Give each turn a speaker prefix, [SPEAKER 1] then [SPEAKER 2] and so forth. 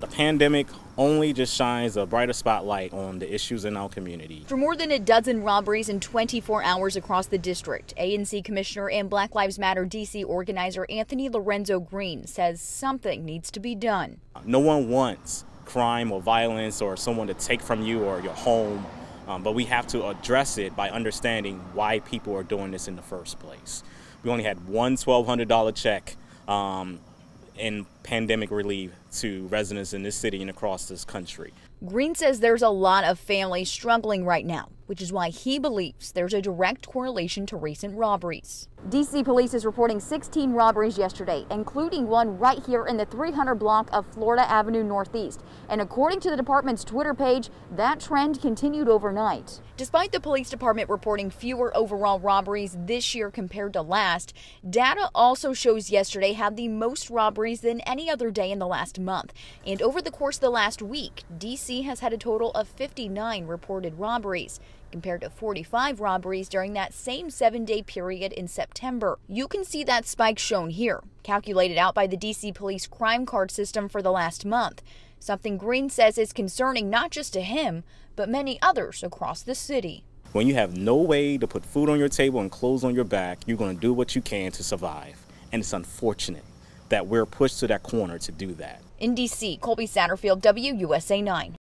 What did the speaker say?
[SPEAKER 1] The pandemic only just shines a brighter spotlight on the issues in our community.
[SPEAKER 2] For more than a dozen robberies in 24 hours across the district, ANC Commissioner and Black Lives Matter DC organizer Anthony Lorenzo Green says something needs to be done.
[SPEAKER 1] No one wants crime or violence or someone to take from you or your home, um, but we have to address it by understanding why people are doing this in the first place. We only had one $1,200 check. Um, and pandemic relief to residents in this city and across this country.
[SPEAKER 2] Green says there's a lot of families struggling right now which is why he believes there's a direct correlation to recent robberies. DC police is reporting 16 robberies yesterday, including one right here in the 300 block of Florida Avenue Northeast. And according to the department's Twitter page, that trend continued overnight. Despite the police department reporting fewer overall robberies this year compared to last, data also shows yesterday had the most robberies than any other day in the last month. And over the course of the last week, DC has had a total of 59 reported robberies compared to 45 robberies during that same seven day period in September. You can see that spike shown here, calculated out by the DC police crime card system for the last month. Something Green says is concerning not just to him, but many others across the city.
[SPEAKER 1] When you have no way to put food on your table and clothes on your back, you're going to do what you can to survive. And it's unfortunate that we're pushed to that corner to do that.
[SPEAKER 2] In D.C., Colby Satterfield, WUSA 9.